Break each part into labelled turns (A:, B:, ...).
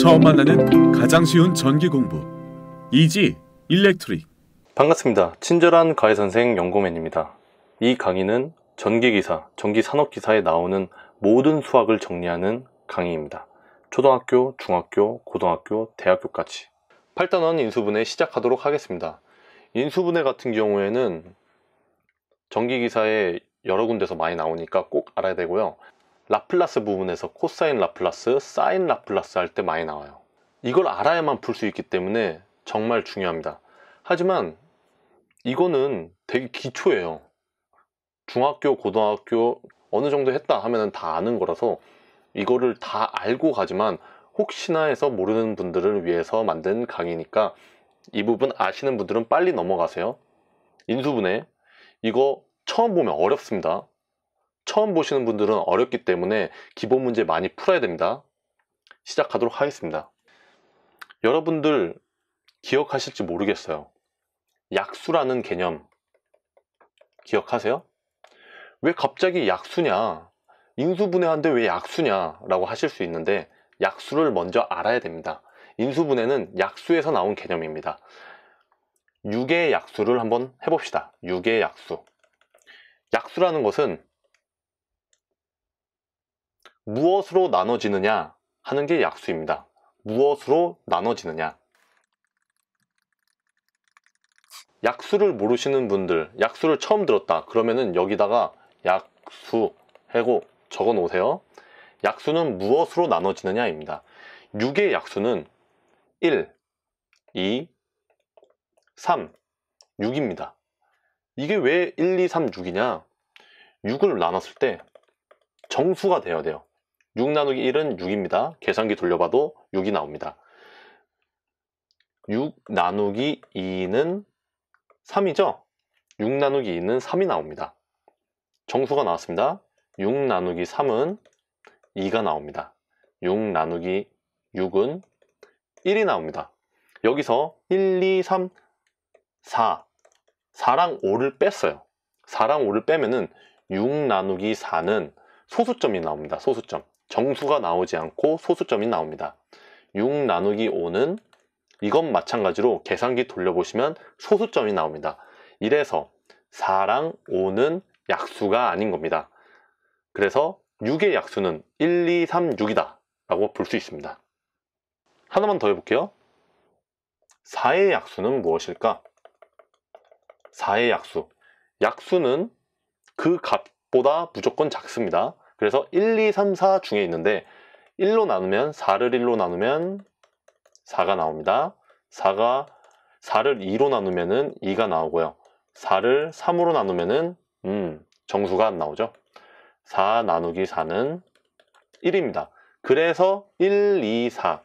A: 처음 만나는 가장 쉬운 전기 공부 이지 일렉트릭 반갑습니다. 친절한 가해 선생 연고맨입니다. 이 강의는 전기기사, 전기산업기사에 나오는 모든 수학을 정리하는 강의입니다. 초등학교, 중학교, 고등학교, 대학교까지 8단원 인수분해 시작하도록 하겠습니다. 인수분해 같은 경우에는 전기기사에 여러 군데서 많이 나오니까 꼭 알아야 되고요. 라플라스 부분에서 코사인 라플라스, 사인 라플라스 할 때 많이 나와요. 이걸 알아야만 풀 수 있기 때문에 정말 중요합니다. 하지만 이거는 되게 기초예요. 중학교, 고등학교 어느 정도 했다 하면 다 아는 거라서 이거를 다 알고 가지만 혹시나 해서 모르는 분들을 위해서 만든 강의니까 이 부분 아시는 분들은 빨리 넘어가세요. 인수분해 이거 처음 보면 어렵습니다. 처음 보시는 분들은 어렵기 때문에 기본 문제 많이 풀어야 됩니다. 시작하도록 하겠습니다. 여러분들 기억하실지 모르겠어요. 약수라는 개념 기억하세요? 왜 갑자기 약수냐? 인수분해한데 왜 약수냐? 라고 하실 수 있는데 약수를 먼저 알아야 됩니다. 인수분해는 약수에서 나온 개념입니다. 6의 약수를 한번 해봅시다. 6의 약수. 약수라는 것은 무엇으로 나눠지느냐 하는 게 약수입니다. 무엇으로 나눠지느냐 약수를 모르시는 분들 약수를 처음 들었다 그러면은 여기다가 약수 해고 적어 놓으세요 약수는 무엇으로 나눠지느냐 입니다 6의 약수는 1, 2, 3, 6입니다 이게 왜 1, 2, 3, 6이냐 6을 나눴을 때 정수가 되어야 돼요 6 나누기 1은 6입니다. 계산기 돌려봐도 6이 나옵니다. 6 나누기 2는 3이죠? 6 나누기 2는 3이 나옵니다. 정수가 나왔습니다. 6 나누기 3은 2가 나옵니다. 6 나누기 6은 1이 나옵니다. 여기서 1, 2, 3, 4 4랑 5를 뺐어요. 4랑 5를 빼면은 6 나누기 4는 소수점이 나옵니다. 소수점. 정수가 나오지 않고 소수점이 나옵니다. 6 나누기 5는 이건 마찬가지로 계산기 돌려보시면 소수점이 나옵니다. 이래서 4랑 5는 약수가 아닌 겁니다. 그래서 6의 약수는 1, 2, 3, 6이다 라고 볼 수 있습니다. 하나만 더 해볼게요. 4의 약수는 무엇일까? 4의 약수. 약수는 그 값보다 무조건 작습니다. 그래서 1, 2, 3, 4 중에 있는데 1로 나누면 4를 1로 나누면 4가 나옵니다. 4가 4를 2로 나누면 2가 나오고요. 4를 3으로 나누면 음, 정수가 안 나오죠. 4 나누기 4는 1입니다. 그래서 1, 2, 4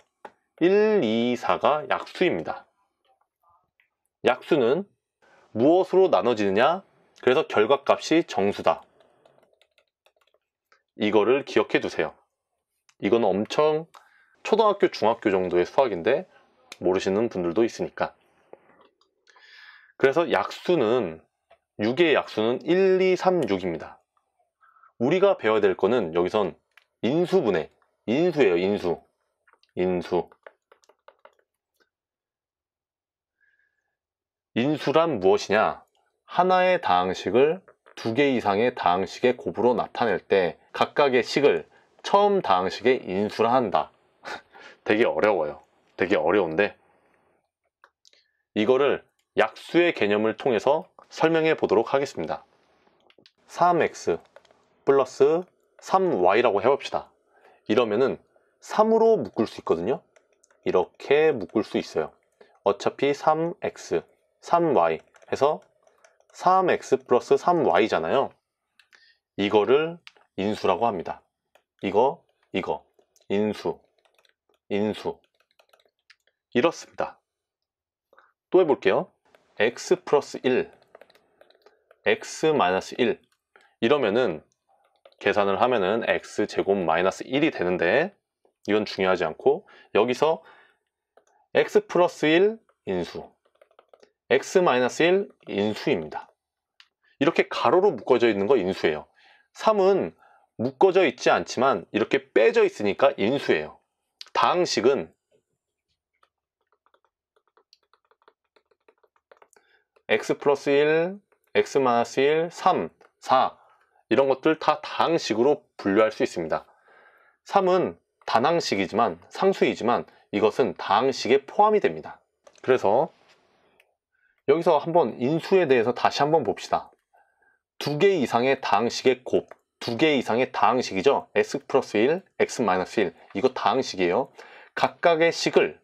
A: 1, 2, 4가 약수입니다. 약수는 무엇으로 나눠지느냐? 그래서 결과값이 정수다. 이거를 기억해 두세요. 이건 엄청 초등학교, 중학교 정도의 수학인데 모르시는 분들도 있으니까. 그래서 약수는 6의 약수는 1, 2, 3, 6입니다. 우리가 배워야 될 거는 여기선 인수분해, 인수예요, 인수. 인수. 인수란 무엇이냐? 하나의 다항식을 두개 이상의 다항식의 곱으로 나타낼 때 각각의 식을 처음 다항식에 인수를 한다. 되게 어려워요. 되게 어려운데 이거를 약수의 개념을 통해서 설명해 보도록 하겠습니다. 3x 플러스 3y라고 해봅시다. 이러면은 3으로 묶을 수 있거든요. 이렇게 묶을 수 있어요. 어차피 3x, 3y 해서 3x 플러스 3y잖아요. 이거를 인수라고 합니다. 이거, 이거, 인수, 인수. 이렇습니다. 또 해볼게요. x 플러스 1, x 마이너스 1 이러면은 계산을 하면은 x 제곱 마이너스 1이 되는데 이건 중요하지 않고 여기서 x 플러스 1 인수 x-1 인수입니다. 이렇게 가로로 묶어져 있는 거 인수예요. 3은 묶어져 있지 않지만 이렇게 빼져 있으니까 인수예요. 다항식은 x 플러스 1, x 마이너스 1, 3, 4 이런 것들 다 다항식으로 분류할 수 있습니다. 3은 단항식이지만 상수이지만 이것은 다항식에 포함이 됩니다. 그래서 여기서 한번 인수에 대해서 다시 한번 봅시다. 두 개 이상의 다항식의 곱, 두 개 이상의 다항식이죠. x 플러스 1, x 마이너스 1 이거 다항식이에요. 각각의 식을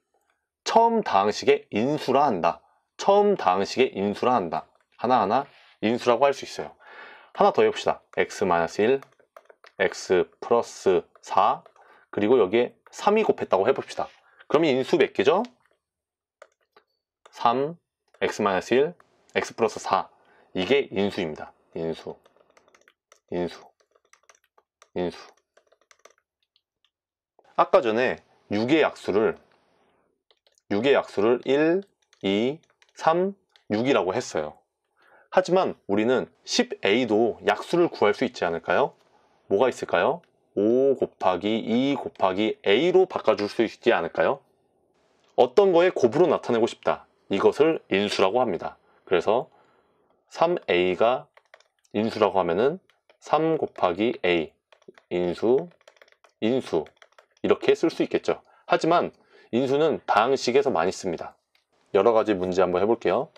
A: 처음 다항식의 인수라 한다. 처음 다항식의 인수라 한다. 하나하나 인수라고 할 수 있어요. 하나 더 해봅시다. x 마이너스 1, x 플러스 4 그리고 여기에 3이 곱했다고 해봅시다. 그러면 인수 몇 개죠? 3, x-1, x 플러스 4 이게 인수입니다. 인수, 인수, 인수 아까 전에 6의 약수를 6의 약수를 1, 2, 3, 6이라고 했어요. 하지만 우리는 10a도 약수를 구할 수 있지 않을까요? 뭐가 있을까요? 5 곱하기 2 곱하기 a로 바꿔줄 수 있지 않을까요? 어떤 거에 곱으로 나타내고 싶다. 이것을 인수라고 합니다. 그래서 3a가 인수라고 하면은 3 곱하기 a 인수 인수 이렇게 쓸 수 있겠죠. 하지만 인수는 방식에서 많이 씁니다. 여러 가지 문제 한번 해볼게요.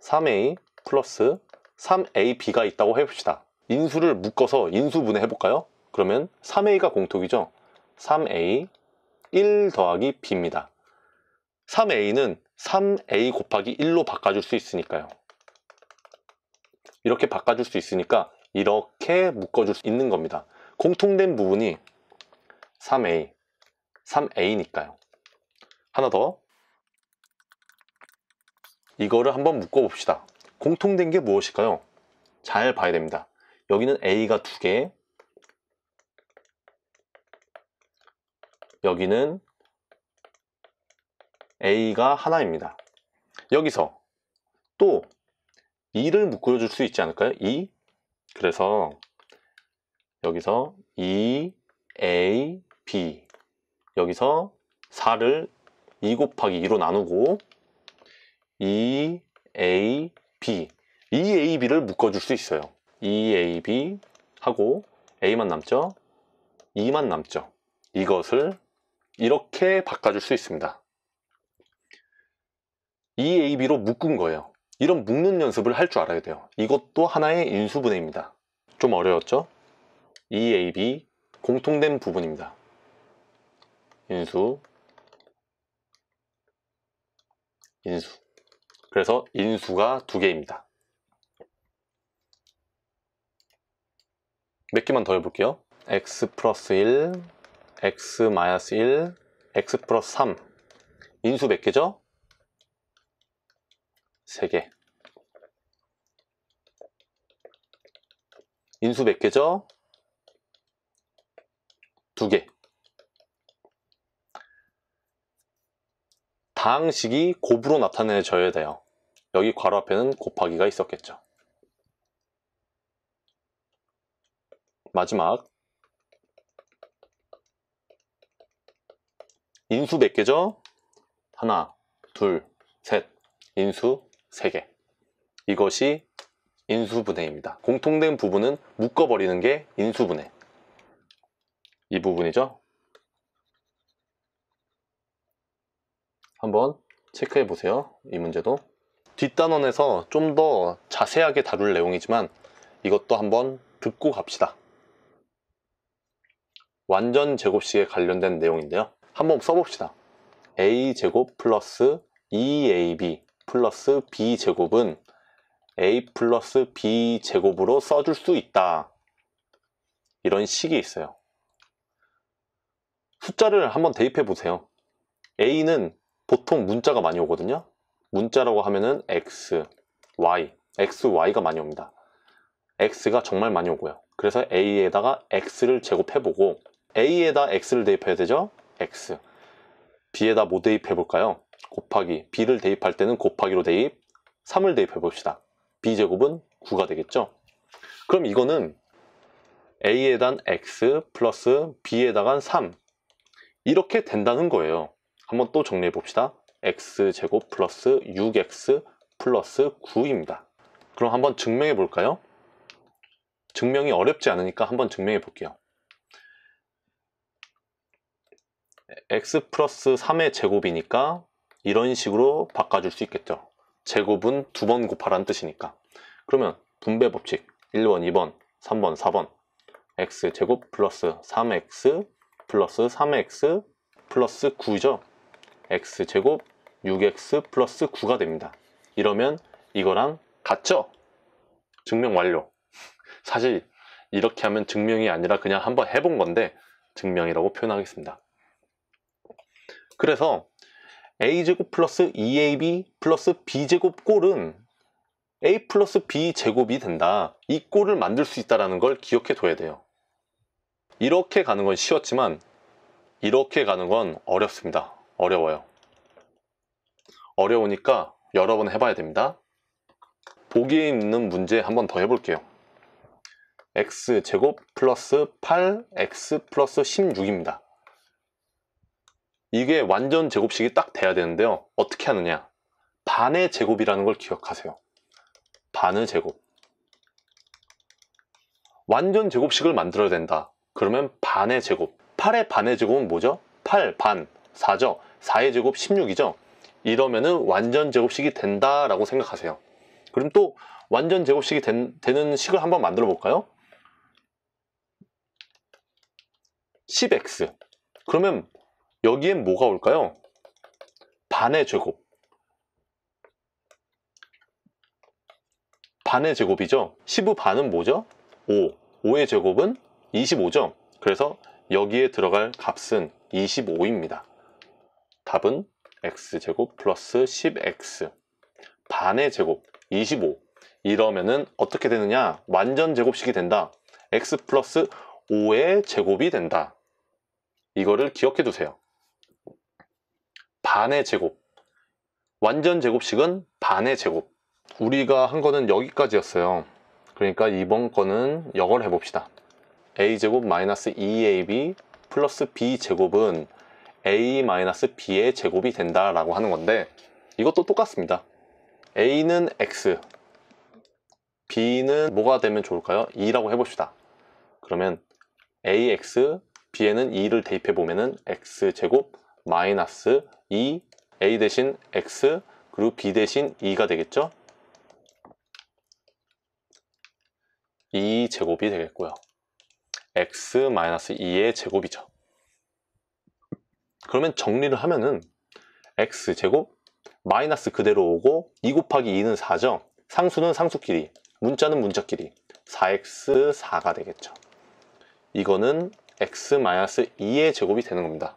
A: 3a 플러스 3ab가 있다고 해봅시다. 인수를 묶어서 인수분해 해볼까요? 그러면 3a가 공통이죠. 3a 1 더하기 b입니다. 3a는 3a 곱하기 1로 바꿔줄 수 있으니까요. 이렇게 바꿔줄 수 있으니까 이렇게 묶어줄 수 있는 겁니다. 공통된 부분이 3a, 3a니까요. 하나 더. 이거를 한번 묶어봅시다. 공통된 게 무엇일까요? 잘 봐야 됩니다. 여기는 a가 2개, 여기는 A가 하나입니다. 여기서 또 2를 묶어줄 수 있지 않을까요? 2 e? 그래서 여기서 2, e, A, B 여기서 4를 2 e 곱하기 2로 나누고 2, A, B 2AB를 묶어줄 수 있어요. 2AB 하고 A만 남죠? 2만 남죠? 이것을 이렇게 바꿔줄 수 있습니다. EAB로 묶은 거예요. 이런 묶는 연습을 할 줄 알아야 돼요. 이것도 하나의 인수분해입니다. 좀 어려웠죠? EAB 공통된 부분입니다. 인수 인수 그래서 인수가 두 개입니다. 몇 개만 더 해볼게요. x 플러스 1, x 마이너스 1, x 플러스 3 인수 몇 개죠? 3개 인수 몇 개죠? 2개 다식이 곱으로 나타내져야 돼요 여기 괄호 앞에는 곱하기가 있었겠죠 마지막 인수 몇 개죠? 하나, 둘, 셋 인수 3개 이것이 인수분해입니다 공통된 부분은 묶어버리는 게 인수분해 이 부분이죠 한번 체크해 보세요 이 문제도 뒷단원에서 좀 더 자세하게 다룰 내용이지만 이것도 한번 듣고 갑시다 완전 제곱식에 관련된 내용인데요 한번 써봅시다 a제곱 플러스 2ab e 플러스 b 제곱은 a 플러스 b 제곱으로 써줄 수 있다. 이런 식이 있어요. 숫자를 한번 대입해 보세요. a는 보통 문자가 많이 오거든요. 문자라고 하면은 x, y, x, y가 많이 옵니다. x가 정말 많이 오고요. 그래서 a에다가 x를 제곱해보고 a에다 x를 대입해야 되죠? x b에다 뭐 대입해볼까요? 곱하기 b를 대입할 때는 곱하기로 대입 3을 대입해 봅시다 b제곱은 9가 되겠죠 그럼 이거는 a에 단 x 플러스 b에 다간 3 이렇게 된다는 거예요 한번 또 정리해 봅시다 x제곱 플러스 6x 플러스 9입니다 그럼 한번 증명해 볼까요? 증명이 어렵지 않으니까 한번 증명해 볼게요 x 플러스 3의 제곱이니까 이런 식으로 바꿔줄 수 있겠죠. 제곱은 두 번 곱하라는 뜻이니까. 그러면 분배 법칙 1번, 2번, 3번, 4번 x제곱 플러스 3x 플러스 3x 플러스 9죠. x제곱 6x 플러스 9가 됩니다. 이러면 이거랑 같죠? 증명 완료. 사실 이렇게 하면 증명이 아니라 그냥 한번 해본 건데 증명이라고 표현하겠습니다. 그래서 a제곱 플러스 2ab e 플러스 b제곱 꼴은 a 플러스 b 제곱이 된다. 이 꼴을 만들 수 있다는 걸 기억해 둬야 돼요. 이렇게 가는 건 쉬웠지만 이렇게 가는 건 어렵습니다. 어려워요. 어려우니까 여러 번 해봐야 됩니다. 보기에 있는 문제 한 번 더 해볼게요. x제곱 플러스 8x 플러스 16입니다. 이게 완전 제곱식이 딱 돼야 되는데요. 어떻게 하느냐. 반의 제곱이라는 걸 기억하세요. 반의 제곱. 완전 제곱식을 만들어야 된다. 그러면 반의 제곱. 8의 반의 제곱은 뭐죠? 8, 반, 4죠? 4의 제곱 16이죠? 이러면은 완전 제곱식이 된다라고 생각하세요. 그럼 또 완전 제곱식이 된, 되는 식을 한번 만들어 볼까요? 10x. 그러면 여기엔 뭐가 올까요? 반의 제곱. 반의 제곱이죠. 10의 반은 뭐죠? 5. 5의 제곱은 25죠. 그래서 여기에 들어갈 값은 25입니다. 답은 x제곱 플러스 10x 반의 제곱 25 이러면은 어떻게 되느냐 완전 제곱식이 된다 x 플러스 5의 제곱이 된다 이거를 기억해 두세요 반의 제곱 완전 제곱식은 반의 제곱 우리가 한 거는 여기까지였어요 그러니까 이번 거는 역을 해봅시다 a제곱 마이너스 2ab e 플러스 b제곱은 a 마이너스 b의 제곱이 된다 라고 하는 건데 이것도 똑같습니다 a는 x b는 뭐가 되면 좋을까요? 2라고 해봅시다 그러면 ax b에는 2를 대입해 보면은 x제곱 마이너스 2 a 대신 x 그리고 b 대신 2가 되겠죠? 2 e 제곱이 되겠고요. x 마이너스 2의 제곱이죠. 그러면 정리를 하면은 x 제곱 마이너스 그대로 오고 2 e 곱하기 2는 4죠. 상수는 상수끼리, 문자는 문자끼리 4x 4가 되겠죠. 이거는 x 마이너스 2의 제곱이 되는 겁니다.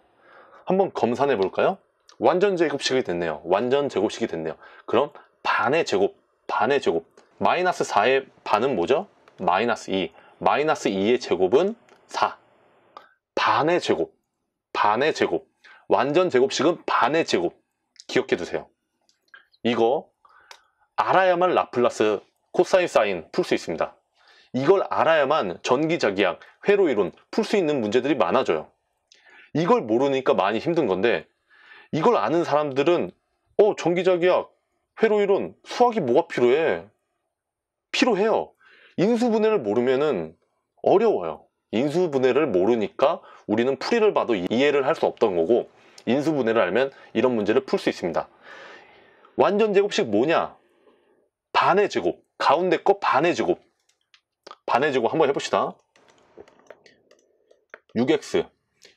A: 한번 검산해 볼까요? 완전 제곱식이 됐네요. 완전 제곱식이 됐네요. 그럼 반의 제곱, 반의 제곱. 마이너스 4의 반은 뭐죠? 마이너스 2. 마이너스 2의 제곱은 4. 반의 제곱, 반의 제곱. 완전 제곱식은 반의 제곱. 기억해 두세요. 이거 알아야만 라플라스 코사인 사인 풀 수 있습니다. 이걸 알아야만 전기자기학, 회로이론 풀 수 있는 문제들이 많아져요. 이걸 모르니까 많이 힘든 건데 이걸 아는 사람들은 어 전기자기학, 회로이론, 수학이 뭐가 필요해? 필요해요. 인수분해를 모르면은 어려워요. 인수분해를 모르니까 우리는 풀이를 봐도 이해를 할 수 없던 거고 인수분해를 알면 이런 문제를 풀 수 있습니다. 완전 제곱식 뭐냐? 반의 제곱. 가운데 거 반의 제곱. 반의 제곱 한번 해봅시다. 6x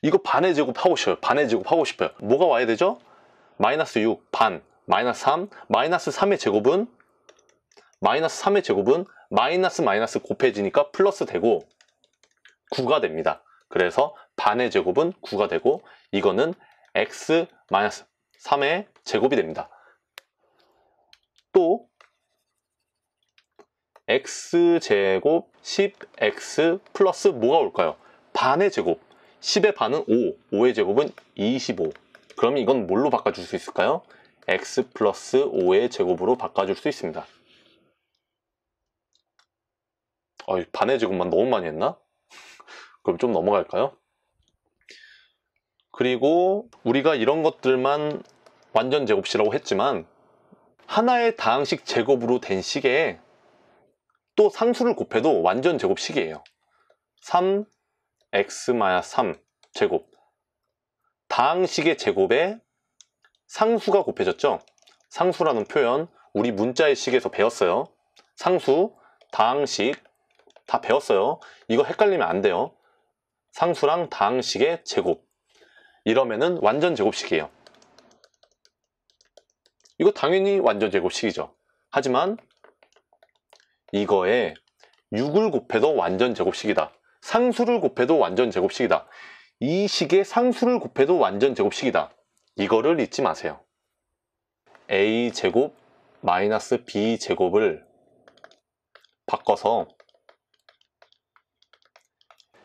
A: 이거 반의 제곱하고 싶어요. 반의 제곱하고 싶어요. 뭐가 와야 되죠? 마이너스 6, 반, 마이너스 3, 마이너스 3의 제곱은 마이너스 3의 제곱은 마이너스 마이너스 곱해지니까 플러스 되고 9가 됩니다. 그래서 반의 제곱은 9가 되고 이거는 x 마이너스 3의 제곱이 됩니다. 또 x제곱 10x 플러스 뭐가 올까요? 반의 제곱 10의 반은 5, 5의 제곱은 25. 그러면 이건 뭘로 바꿔줄 수 있을까요? x 플러스 5의 제곱으로 바꿔줄 수 있습니다. 어 반의 제곱만 너무 많이 했나? 그럼 좀 넘어갈까요? 그리고 우리가 이런 것들만 완전 제곱시라고 했지만 하나의 다항식 제곱으로 된시계에또 상수를 곱해도 완전 제곱식이에요. 3, x-3 제곱 다항식의 제곱에 상수가 곱해졌죠 상수라는 표현 우리 문자의 식에서 배웠어요 상수, 다항식 다 배웠어요 이거 헷갈리면 안 돼요 상수랑 다항식의 제곱 이러면은 완전 제곱식이에요 이거 당연히 완전 제곱식이죠 하지만 이거에 6을 곱해도 완전 제곱식이다 상수를 곱해도 완전 제곱식이다. 이 식의 상수를 곱해도 완전 제곱식이다. 이거를 잊지 마세요. a제곱 마이너스 b제곱을 바꿔서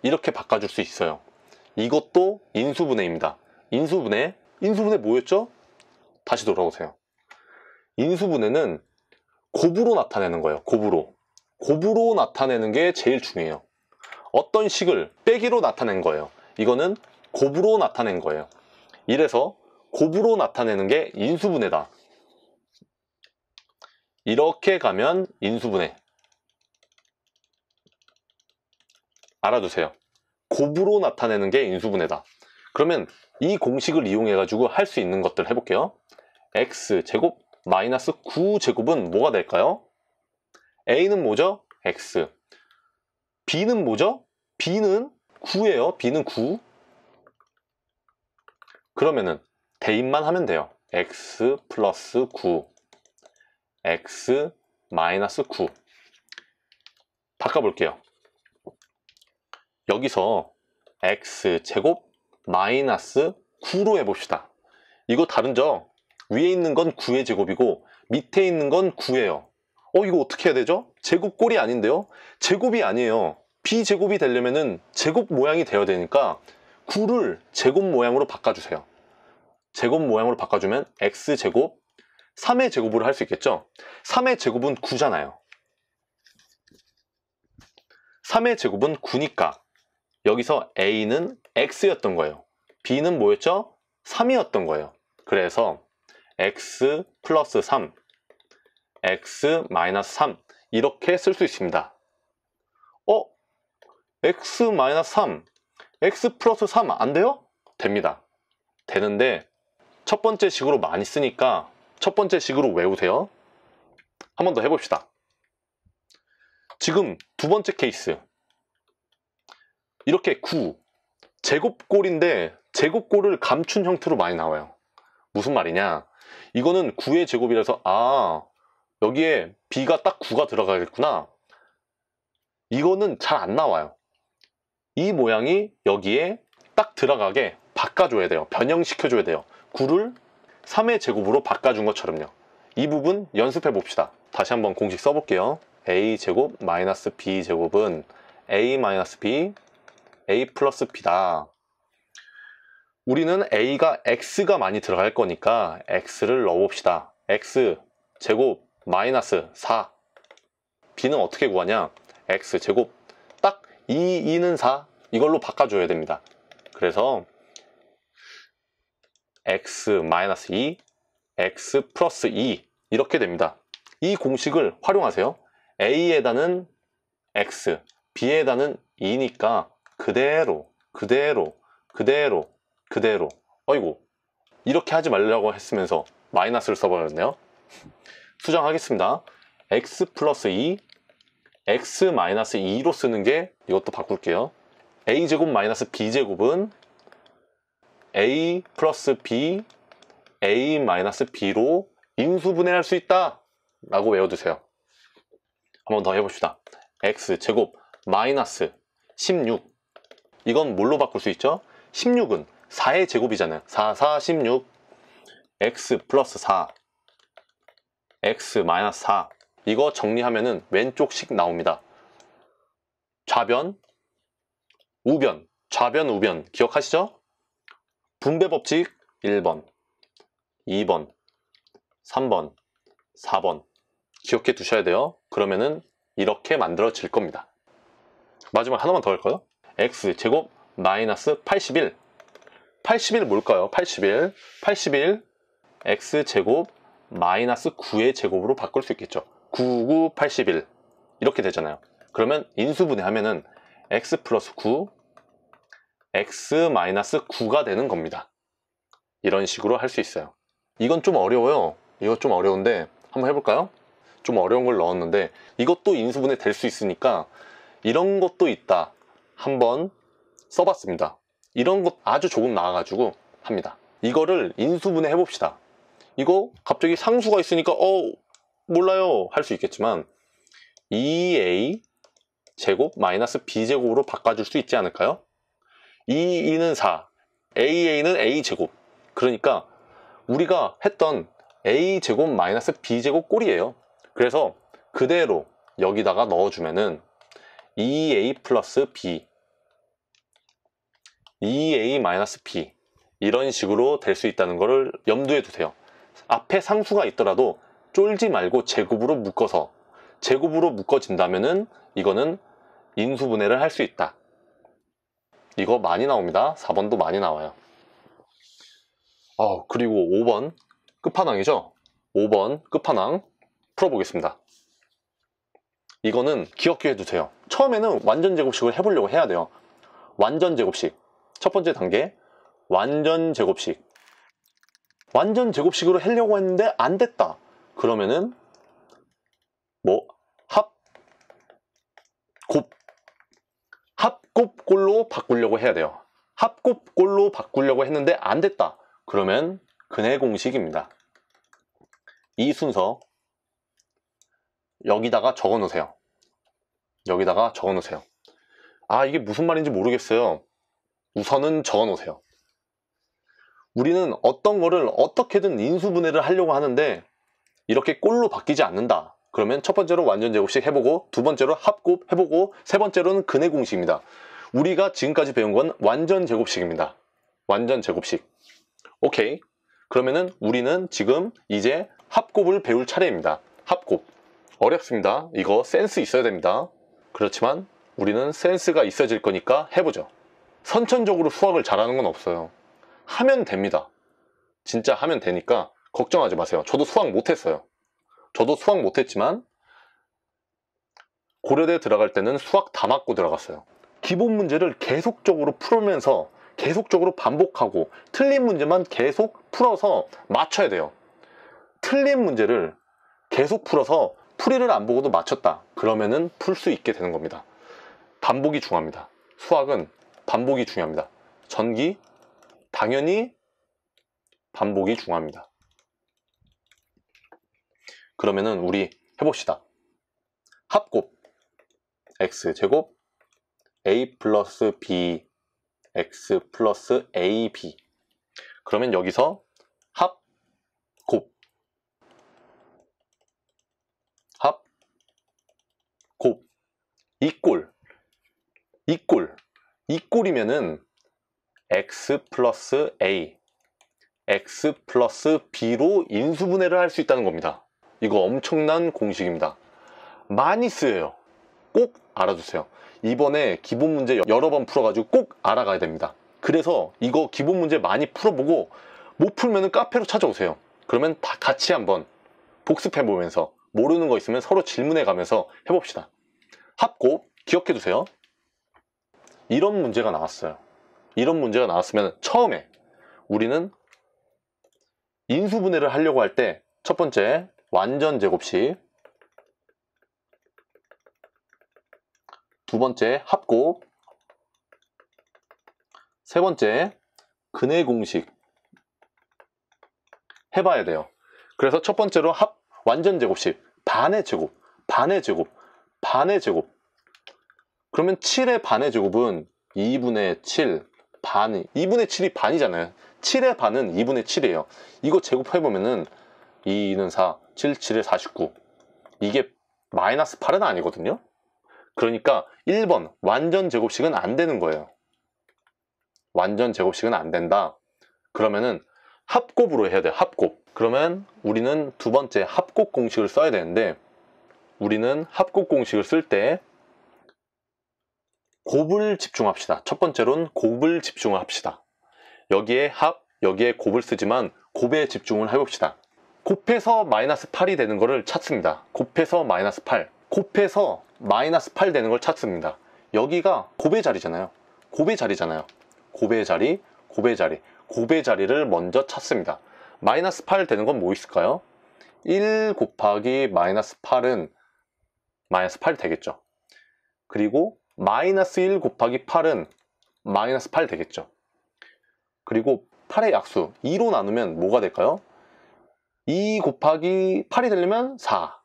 A: 이렇게 바꿔줄 수 있어요. 이것도 인수분해입니다. 인수분해, 인수분해 뭐였죠? 다시 돌아오세요. 인수분해는 곱으로 나타내는 거예요. 곱으로. 곱으로 나타내는 게 제일 중요해요. 어떤 식을 빼기로 나타낸 거예요. 이거는 곱으로 나타낸 거예요. 이래서 곱으로 나타내는 게 인수분해다. 이렇게 가면 인수분해. 알아두세요. 곱으로 나타내는 게 인수분해다. 그러면 이 공식을 이용해 가지고 할 수 있는 것들 해볼게요. x제곱 마이너스 9제곱은 뭐가 될까요? a는 뭐죠? x B는 뭐죠? B는 9예요. B는 9. 그러면은 대입만 하면 돼요. X 플러스 9 X 마이너스 9 바꿔볼게요. 여기서 X 제곱 마이너스 9로 해봅시다. 이거 다른 점 위에 있는 건 9의 제곱이고 밑에 있는 건 9예요. 어 이거 어떻게 해야 되죠? 제곱꼴이 아닌데요? 제곱이 아니에요. 비제곱이 되려면 제곱 모양이 되어야 되니까 9를 제곱 모양으로 바꿔주세요. 제곱 모양으로 바꿔주면 x제곱, 3의 제곱으로 할 수 있겠죠? 3의 제곱은 9잖아요. 3의 제곱은 9니까 여기서 a는 x였던 거예요. b는 뭐였죠? 3이었던 거예요. 그래서 x 플러스 3 x-3 이렇게 쓸 수 있습니다. 어? x-3, x 플러스 3안 돼요? 됩니다. 되는데 첫 번째 식으로 많이 쓰니까 첫 번째 식으로 외우세요. 한 번 더 해봅시다. 지금 두 번째 케이스 이렇게 9 제곱골인데 제곱골을 감춘 형태로 많이 나와요. 무슨 말이냐? 이거는 9의 제곱이라서 아 여기에 B가 딱 9가 들어가겠구나 이거는 잘 안 나와요 이 모양이 여기에 딱 들어가게 바꿔줘야 돼요 변형시켜줘야 돼요 9를 3의 제곱으로 바꿔준 것처럼요 이 부분 연습해 봅시다 다시 한번 공식 써볼게요 a 제곱 마이너스 b 제곱은 a 마이너스 b a 플러스 b다 우리는 a가 x가 많이 들어갈 거니까 x를 넣어봅시다 x 제곱 마이너스 4 b는 어떻게 구하냐 x 제곱 딱 2, 2는 4 이걸로 바꿔줘야 됩니다 그래서 x 마이너스 2 x 플러스 2 이렇게 됩니다 이 공식을 활용하세요 a에다는 x b에다는 2니까 그대로 그대로 그대로 그대로 어이고 이렇게 하지 말라고 했으면서 마이너스를 써버렸네요 수정하겠습니다. x 플러스 2, e, x 마이너스 2로 쓰는 게 이것도 바꿀게요. a제곱 마이너스 b제곱은 a 플러스 b, a 마이너스 b로 인수분해할 수 있다 라고 외워두세요. 한번 더 해봅시다. x제곱 마이너스 16 이건 뭘로 바꿀 수 있죠? 16은 4의 제곱이잖아요. 4, 4, 16 x 플러스 4 x-4 이거 정리하면은 왼쪽씩 나옵니다. 좌변, 우변, 좌변, 우변 기억하시죠? 분배 법칙 1번, 2번, 3번, 4번 기억해 두셔야 돼요. 그러면은 이렇게 만들어질 겁니다. 마지막 하나만 더 할까요? x제곱 마이너스 81 81 뭘까요? 81 81 x제곱 마이너스 9의 제곱으로 바꿀 수 있겠죠 9, 9, 81 이렇게 되잖아요 그러면 인수분해하면은 x 플러스 9 x 마이너스 9가 되는 겁니다 이런 식으로 할 수 있어요 이건 좀 어려워요 이거 좀 어려운데 한번 해볼까요? 좀 어려운 걸 넣었는데 이것도 인수분해 될 수 있으니까 이런 것도 있다 한번 써봤습니다 이런 것 아주 조금 나와가지고 합니다 이거를 인수분해 해봅시다 이거 갑자기 상수가 있으니까 어 몰라요 할 수 있겠지만 2a e 제곱 마이너스 b제곱으로 바꿔줄 수 있지 않을까요? 2a는 4, aa는 a제곱 그러니까 우리가 했던 a제곱 마이너스 b제곱 꼴이에요 그래서 그대로 여기다가 넣어주면은 2a e 플러스 b 2a e 마이너스 b 이런 식으로 될 수 있다는 것을 염두에 두세요 앞에 상수가 있더라도 쫄지 말고 제곱으로 묶어서 제곱으로 묶어진다면 은 이거는 인수분해를 할 수 있다. 이거 많이 나옵니다. 4번도 많이 나와요. 어, 그리고 5번 끝판왕이죠? 5번 끝판왕 풀어보겠습니다. 이거는 기억해 두세요. 처음에는 완전 제곱식을 해보려고 해야 돼요. 완전 제곱식. 첫 번째 단계, 완전 제곱식. 완전 제곱식으로 하려고 했는데 안 됐다. 그러면은 뭐 합, 곱, 합곱꼴로 바꾸려고 해야 돼요. 합곱꼴로 바꾸려고 했는데 안 됐다. 그러면 근해 공식입니다. 이 순서 여기다가 적어 놓으세요. 여기다가 적어 놓으세요. 아 이게 무슨 말인지 모르겠어요. 우선은 적어 놓으세요. 우리는 어떤 거를 어떻게든 인수분해를 하려고 하는데 이렇게 꼴로 바뀌지 않는다. 그러면 첫 번째로 완전 제곱식 해보고 두 번째로 합곱 해보고 세 번째로는 근해 공식입니다. 우리가 지금까지 배운 건 완전 제곱식입니다. 완전 제곱식. 오케이. 그러면은 우리는 지금 이제 합곱을 배울 차례입니다. 합곱. 어렵습니다. 이거 센스 있어야 됩니다. 그렇지만 우리는 센스가 있어질 거니까 해보죠. 선천적으로 수학을 잘하는 건 없어요. 하면 됩니다 진짜 하면 되니까 걱정하지 마세요 저도 수학 못했어요 저도 수학 못했지만 고려대 들어갈 때는 수학 다 맞고 들어갔어요 기본 문제를 계속적으로 풀면서 계속적으로 반복하고 틀린 문제만 계속 풀어서 맞춰야 돼요 틀린 문제를 계속 풀어서 풀이를 안 보고도 맞췄다 그러면은 풀 수 있게 되는 겁니다 반복이 중요합니다 수학은 반복이 중요합니다 전기, 당연히 반복이 중요합니다. 그러면은 우리 해봅시다. 합곱 x제곱 a 플러스 b x 플러스 ab 그러면 여기서 합, 곱 합, 곱 이꼴 이꼴 이꼴이면은 x 플러스 a, x 플러스 b로 인수분해를 할 수 있다는 겁니다. 이거 엄청난 공식입니다. 많이 쓰여요. 꼭알아주세요 이번에 기본 문제 여러 번 풀어가지고 꼭 알아가야 됩니다. 그래서 이거 기본 문제 많이 풀어보고 못 풀면 카페로 찾아오세요. 그러면 다 같이 한번 복습해보면서 모르는 거 있으면 서로 질문해가면서 해봅시다. 합고 기억해두세요. 이런 문제가 나왔어요. 이런 문제가 나왔으면 처음에 우리는 인수분해를 하려고 할 때 첫 번째 완전 제곱시두 번째 합고 세 번째 근해 공식 해봐야 돼요 그래서 첫 번째로 합 완전 제곱시 반의 제곱 반의 제곱 반의 제곱 그러면 7의 반의 제곱은 2분의 7 반이 2분의 7이 반이잖아요 7의 반은 2분의 7이에요 이거 제곱해보면은 2는 4 7, 7에 49 이게 마이너스 8은 아니거든요 그러니까 1번 완전 제곱식은 안 되는 거예요 완전 제곱식은 안 된다 그러면은 합곱으로 해야 돼요 합곱 그러면 우리는 두 번째 합곱 공식을 써야 되는데 우리는 합곱 공식을 쓸때 곱을 집중합시다. 첫 번째로는 곱을 집중합시다. 여기에 합, 여기에 곱을 쓰지만 곱에 집중을 해봅시다. 곱해서 마이너스 8이 되는 것을 찾습니다. 곱해서 마이너스 8, 곱해서 마이너스 8 되는 걸 찾습니다. 여기가 곱의 자리잖아요. 곱의 자리잖아요. 곱의 자리, 곱의 자리, 곱의 자리를 먼저 찾습니다. 마이너스 8 되는 건 뭐 있을까요? 1 곱하기 마이너스 8은 마이너스 8 되겠죠. 그리고 마이너스 1 곱하기 8은 마이너스 8 되겠죠. 그리고 8의 약수 2로 나누면 뭐가 될까요? 2 곱하기 8이 되려면 4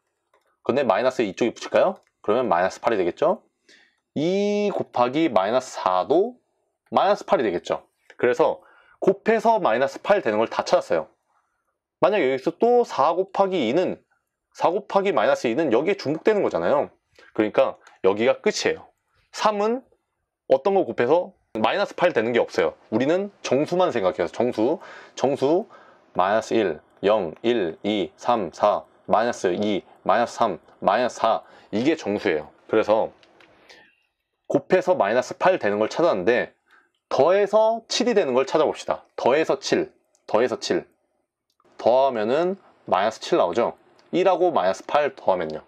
A: 근데 마이너스 이쪽에 붙일까요? 그러면 마이너스 8이 되겠죠? 2 곱하기 마이너스 4도 마이너스 8이 되겠죠. 그래서 곱해서 마이너스 8 되는 걸 다 찾았어요. 만약 여기서 또 4 곱하기 2는 4 곱하기 마이너스 2는 여기에 중복되는 거잖아요. 그러니까 여기가 끝이에요. 3은 어떤 거 곱해서 마이너스 8 되는 게 없어요. 우리는 정수만 생각해요. 정수, 정수, 마이너스 1, 0, 1, 2, 3, 4, 마이너스 2, 마이너스 3, 마이너스 4 이게 정수예요. 그래서 곱해서 마이너스 8 되는 걸 찾았는데 더해서 7이 되는 걸 찾아봅시다. 더해서 7, 더해서 7 더하면은 마이너스 7 나오죠. 1하고 마이너스 8 더하면요.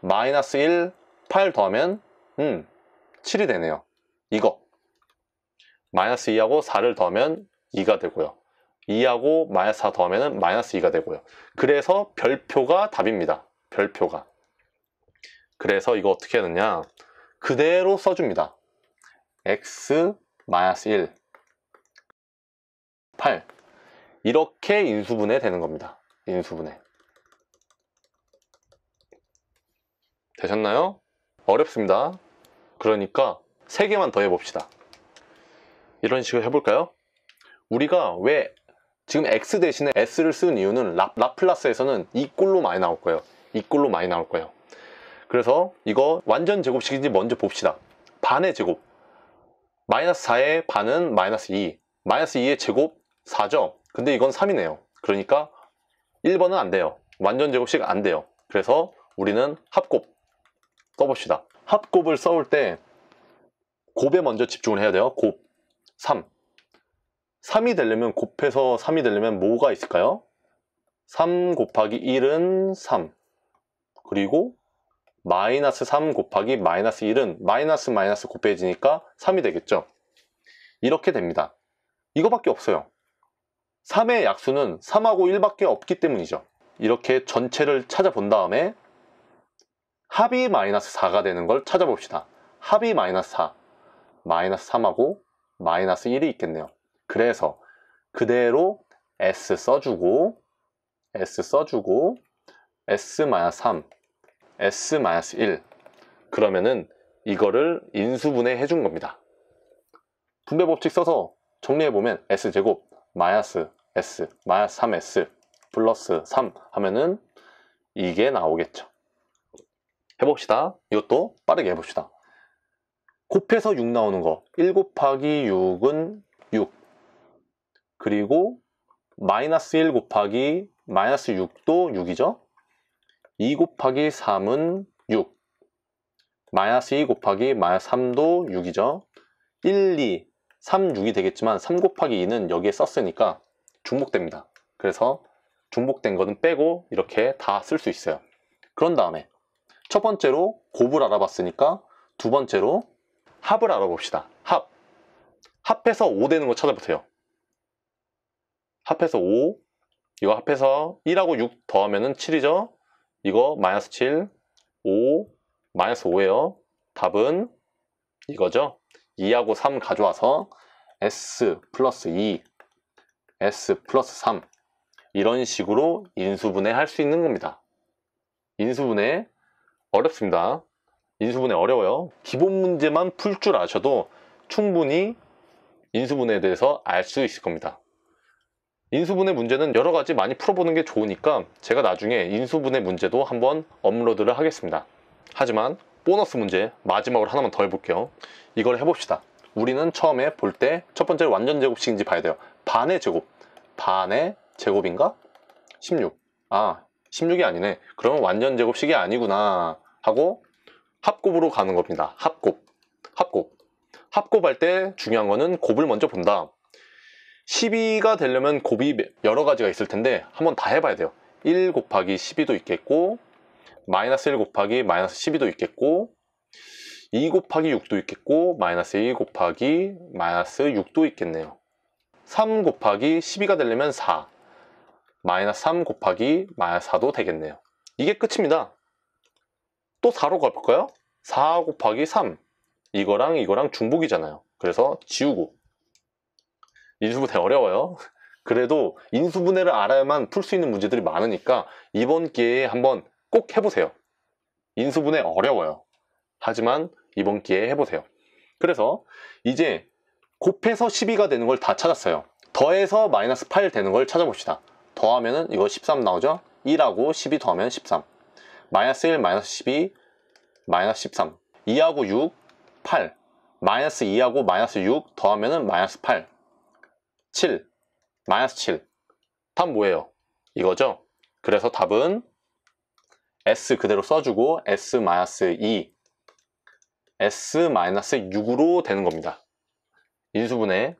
A: 마이너스 1, 8 더하면 음 7이 되네요. 이거. 마이너스 2하고 4를 더하면 2가 되고요. 2하고 마이너스 4 더하면 마이너스 2가 되고요. 그래서 별표가 답입니다. 별표가. 그래서 이거 어떻게 하느냐. 그대로 써줍니다. x 마이너스 1, 8. 이렇게 인수분해 되는 겁니다. 인수분해. 되셨나요? 어렵습니다. 그러니까 3개만 더 해봅시다. 이런 식으로 해볼까요? 우리가 왜 지금 x 대신에 s를 쓴 이유는 라, 라플라스에서는 이 꼴로 많이 나올 거예요. 이 꼴로 많이 나올 거예요. 그래서 이거 완전 제곱식인지 먼저 봅시다. 반의 제곱. 마이너스 4의 반은 마이너스 2. 마이너스 2의 제곱 4죠. 근데 이건 3이네요. 그러니까 1번은 안 돼요. 완전 제곱식 안 돼요. 그래서 우리는 합곱 써봅시다. 합곱을 써올 때 곱에 먼저 집중을 해야 돼요. 곱 3. 3이 되려면 곱해서 3이 되려면 뭐가 있을까요? 3 곱하기 1은 3 그리고 마이너스 3 곱하기 마이너스 1은 마이너스 마이너스 곱해지니까 3이 되겠죠 이렇게 됩니다 이거밖에 없어요 3의 약수는 3하고 1밖에 없기 때문이죠 이렇게 전체를 찾아본 다음에 합이 마이너스 4가 되는 걸 찾아봅시다. 합이 마이너스 4, 마이너스 3하고 마이너스 1이 있겠네요. 그래서 그대로 S 써주고 S 써주고 S-3, S-1 그러면은 이거를 인수분해 해준 겁니다. 분배 법칙 써서 정리해보면 S제곱 마이너스 S 마이너스 3S 플러스 3 하면은 이게 나오겠죠. 해봅시다. 이것도 빠르게 해봅시다. 곱해서 6 나오는 거. 1 곱하기 6은 6. 그리고 마이너스 1 곱하기 마이너스 6도 6이죠. 2 곱하기 3은 6. 마이너스 2 곱하기 마이너스 3도 6이죠. 1, 2, 3, 6이 되겠지만 3 곱하기 2는 여기에 썼으니까 중복됩니다. 그래서 중복된 거는 빼고 이렇게 다 쓸 수 있어요. 그런 다음에 첫 번째로 곱을 알아봤으니까 두 번째로 합을 알아봅시다. 합. 합해서 5 되는 거 찾아보세요. 합해서 5, 이거 합해서 1하고 6 더하면 7이죠? 이거 마이너스 7, 5, 마이너스 5예요. 답은 이거죠. 2하고 3 가져와서 S 플러스 2, S 플러스 3 이런 식으로 인수분해 할 수 있는 겁니다. 인수분해 어렵습니다. 인수분해 어려워요. 기본 문제만 풀 줄 아셔도 충분히 인수분해에 대해서 알 수 있을 겁니다. 인수분해 문제는 여러 가지 많이 풀어보는 게 좋으니까 제가 나중에 인수분해 문제도 한번 업로드를 하겠습니다. 하지만 보너스 문제 마지막으로 하나만 더 해볼게요. 이걸 해봅시다. 우리는 처음에 볼 때 첫 번째 완전 제곱식인지 봐야 돼요. 반의 제곱. 반의 제곱인가? 16. 아, 16이 아니네. 그러면 완전 제곱식이 아니구나. 하고 합곱으로 가는 겁니다. 합곱, 합곱. 합곱할 때 중요한 거는 곱을 먼저 본다. 12가 되려면 곱이 여러 가지가 있을 텐데 한번 다 해봐야 돼요. 1 곱하기 12도 있겠고 마이너스 1 곱하기 마이너스 12도 있겠고 2 곱하기 6도 있겠고 마이너스 1 곱하기 마이너스 6도 있겠네요. 3 곱하기 12가 되려면 4 마이너스 3 곱하기 마이너스 4도 되겠네요. 이게 끝입니다. 또 4로 가볼까요? 4 곱하기 3 이거랑 이거랑 중복이잖아요 그래서 지우고 인수분해 어려워요 그래도 인수분해를 알아야만 풀 수 있는 문제들이 많으니까 이번 기회에 한번 꼭 해보세요 인수분해 어려워요 하지만 이번 기회에 해보세요 그래서 이제 곱해서 12가 되는 걸 다 찾았어요 더해서 마이너스 8 되는 걸 찾아봅시다 더하면 은 이거 13 나오죠 1하고 12 더하면 13 마이너스 1, 마이너스 12, 마이너스 13 2하고 6, 8 마이너스 2하고 마이너스 6 더하면 은 마이너스 8 7, 마이너스 7답 뭐예요? 이거죠? 그래서 답은 S 그대로 써주고 S-2 마이너스 S-6으로 마이너스 되는 겁니다. 인수분해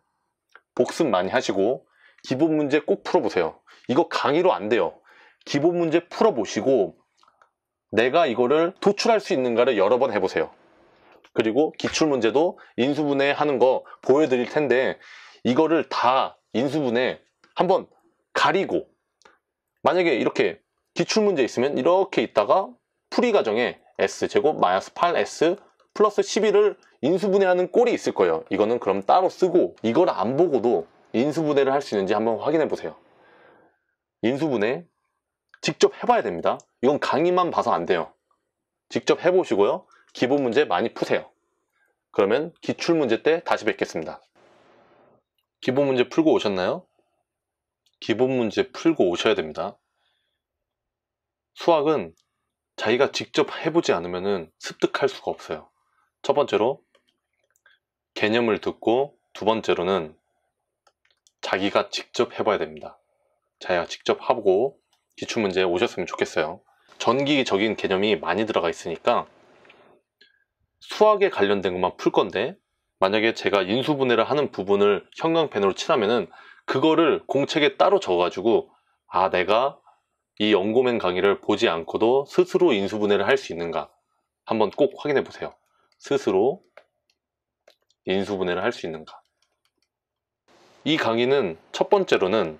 A: 복습 많이 하시고 기본 문제 꼭 풀어보세요. 이거 강의로 안 돼요. 기본 문제 풀어보시고 내가 이거를 도출할 수 있는가를 여러 번 해보세요. 그리고 기출문제도 인수분해 하는 거 보여드릴 텐데 이거를 다 인수분해 한번 가리고 만약에 이렇게 기출문제 있으면 이렇게 있다가 풀이 과정에 S제곱 마이너스 8S 플러스 11을 인수분해하는 꼴이 있을 거예요. 이거는 그럼 따로 쓰고 이걸 안 보고도 인수분해를 할 수 있는지 한번 확인해 보세요. 인수분해 직접 해봐야 됩니다. 이건 강의만 봐서 안 돼요. 직접 해보시고요. 기본 문제 많이 푸세요. 그러면 기출 문제 때 다시 뵙겠습니다. 기본 문제 풀고 오셨나요? 기본 문제 풀고 오셔야 됩니다. 수학은 자기가 직접 해보지 않으면 습득할 수가 없어요. 첫 번째로 개념을 듣고 두 번째로는 자기가 직접 해봐야 됩니다. 자기가 직접 하고 기출문제 오셨으면 좋겠어요 전기적인 개념이 많이 들어가 있으니까 수학에 관련된 것만 풀 건데 만약에 제가 인수분해를 하는 부분을 형광펜으로 칠하면은 그거를 공책에 따로 적어가지고 아 내가 이 연고맨 강의를 보지 않고도 스스로 인수분해를 할 수 있는가 한번 꼭 확인해 보세요 스스로 인수분해를 할 수 있는가 이 강의는 첫 번째로는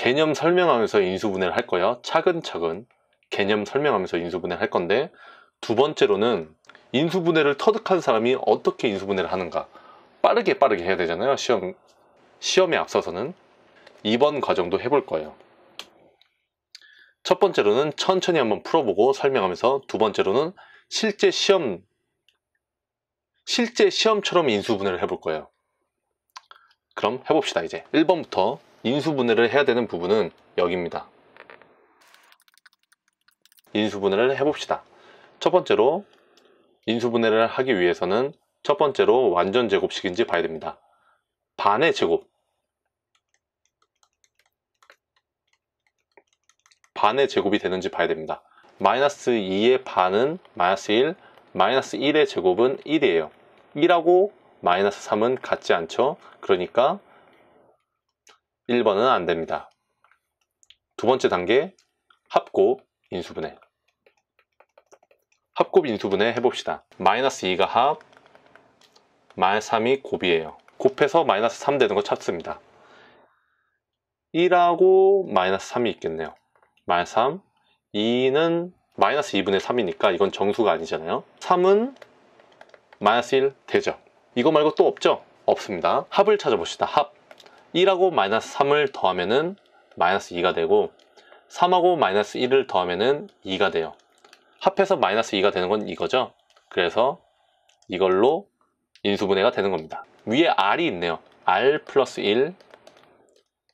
A: 개념 설명하면서 인수분해를 할거예요 차근차근 개념 설명하면서 인수분해를 할 건데 두 번째로는 인수분해를 터득한 사람이 어떻게 인수분해를 하는가 빠르게 빠르게 해야 되잖아요. 시험 시험에 앞서서는 이번 과정도 해볼 거예요. 첫 번째로는 천천히 한번 풀어보고 설명하면서 두 번째로는 실제 시험 실제 시험처럼 인수분해를 해볼 거예요. 그럼 해봅시다 이제 1번부터 인수분해를 해야 되는 부분은 여기입니다. 인수분해를 해봅시다. 첫 번째로 인수분해를 하기 위해서는 첫 번째로 완전 제곱식인지 봐야 됩니다. 반의 제곱 반의 제곱이 되는지 봐야 됩니다. 마이너스 2의 반은 마이너스 1, 마이너스 1의 제곱은 1이에요. 1하고 마이너스 3은 같지 않죠? 그러니까 1번은 안 됩니다. 두 번째 단계, 합곱 인수분해. 합곱 인수분해 해봅시다. 마이너스 2가 합, 마이너스 3이 곱이에요. 곱해서 마이너스 3 되는 거 찾습니다. 1하고 마이너스 3이 있겠네요. 마이너스 3, 2는 마이너스 2분의 3이니까 이건 정수가 아니잖아요. 3은 마이너스 1 되죠. 이거 말고 또 없죠? 없습니다. 합을 찾아봅시다. 합. 1하고 마이너스 3을 더하면은 마이너스 2가 되고 3하고 마이너스 1을 더하면은 2가 돼요. 합해서 마이너스 2가 되는 건 이거죠. 그래서 이걸로 인수분해가 되는 겁니다. 위에 R이 있네요. R 플러스 1,